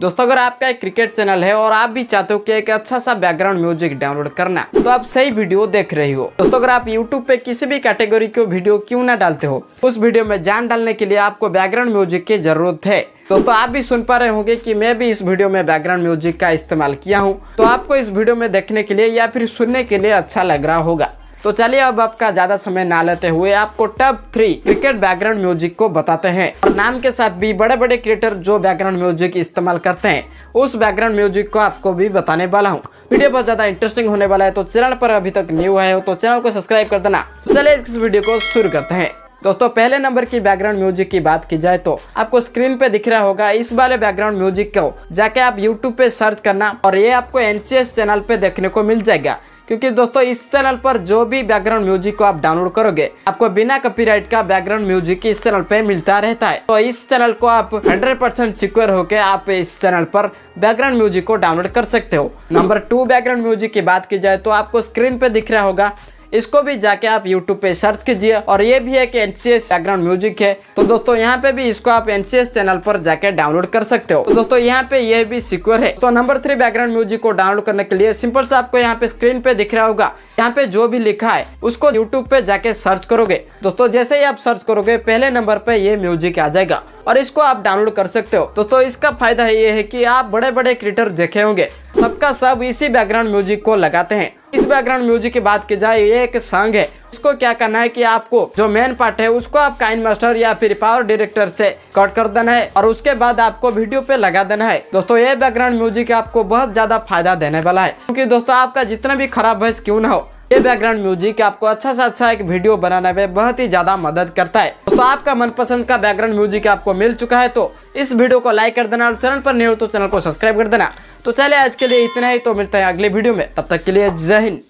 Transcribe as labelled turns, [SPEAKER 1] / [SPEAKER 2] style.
[SPEAKER 1] दोस्तों अगर आपका एक क्रिकेट चैनल है और आप भी चाहते हो कि एक अच्छा सा बैकग्राउंड म्यूजिक डाउनलोड करना तो आप सही वीडियो देख रहे हो दोस्तों अगर आप यूट्यूब पे किसी भी कैटेगरी को वीडियो क्यों ना डालते हो उस वीडियो में जान डालने के लिए आपको बैकग्राउंड म्यूजिक की जरूरत है दोस्तों आप भी सुन पा रहे होंगे कि मैं भी इस वीडियो में बैकग्राउंड म्यूजिक का इस्तेमाल किया हूँ तो आपको इस वीडियो में देखने के लिए या फिर सुनने के लिए अच्छा लग रहा होगा तो चलिए अब आपका ज्यादा समय ना लेते हुए आपको top three cricket background music को बताते हैं और नाम के साथ भी बड़े बड़े क्रिएटर जो बैकग्राउंड म्यूजिक इस्तेमाल करते हैं उस बैकग्राउंड म्यूजिक को आपको भी बताने वाला हूँ वीडियो बहुत ज्यादा इंटरेस्टिंग होने वाला है तो चैनल पर अभी तक न्यू है तो चैनल को सब्सक्राइब कर देना चलिए इस वीडियो को शुरू करते हैं दोस्तों पहले नंबर की बैकग्राउंड म्यूजिक की बात की जाए तो आपको स्क्रीन पे दिख रहा होगा इस वाले बैकग्राउंड म्यूजिक को जाके आप यूट्यूब पे सर्च करना और ये आपको एनसीएस चैनल पे देखने को मिल जाएगा क्योंकि दोस्तों इस चैनल पर जो भी बैकग्राउंड म्यूजिक को आप डाउनलोड करोगे आपको बिना कॉपीराइट का बैकग्राउंड म्यूजिक इस चैनल पे मिलता रहता है तो इस चैनल को आप 100 परसेंट सिक्योर होकर आप इस चैनल पर बैकग्राउंड म्यूजिक को डाउनलोड कर सकते हो नंबर टू बैकग्राउंड म्यूजिक की बात की जाए तो आपको स्क्रीन पे दिख रहा होगा इसको भी जाके आप यूट्यूब पे सर्च कीजिए और ये भी एक एनसीएस बैकग्राउंड म्यूजिक है तो दोस्तों यहाँ पे भी इसको आप एनसीएस चैनल पर जाके डाउनलोड कर सकते हो तो दोस्तों यहाँ पे ये भी सिक्योर है तो नंबर थ्री बैकग्राउंड म्यूजिक को डाउनलोड करने के लिए सिंपल से आपको यहाँ पे स्क्रीन पे दिख रहा होगा यहाँ पे जो भी लिखा है उसको यूट्यूब पे जाके सर्च करोगे दोस्तों जैसे ही आप सर्च करोगे पहले नंबर पे ये म्यूजिक आ जाएगा और इसको आप डाउनलोड कर सकते हो दोस्तों इसका फायदा ये है कि आप बड़े बड़े क्रिएटर देखे होंगे सबका सब इसी बैकग्राउंड म्यूजिक को लगाते हैं इस बैकग्राउंड म्यूजिक की बात की जाए ये एक सॉन्ग है इसको क्या करना है कि आपको जो मेन पार्ट है उसको आप काइन मास्टर या फिर पावर डायरेक्टर से कट कर देना है और उसके बाद आपको वीडियो पे लगा देना है दोस्तों ये बैकग्राउंड म्यूजिक आपको बहुत ज्यादा फायदा देने वाला है क्योंकि दोस्तों आपका जितना भी खराब वॉइस क्यों ना हो ये बैकग्राउंड म्यूजिक आपको अच्छा से अच्छा एक वीडियो बनाने में बहुत ही ज्यादा मदद करता है दोस्तों आपका मनपसंद का बैकग्राउंड म्यूजिक आपको मिल चुका है तो इस वीडियो को लाइक कर देना और चैनल पर नहीं हो तो चैनल को सब्सक्राइब कर देना तो चले आज के लिए इतना ही तो मिलता है अगले वीडियो में तब तक के लिए जय हिंद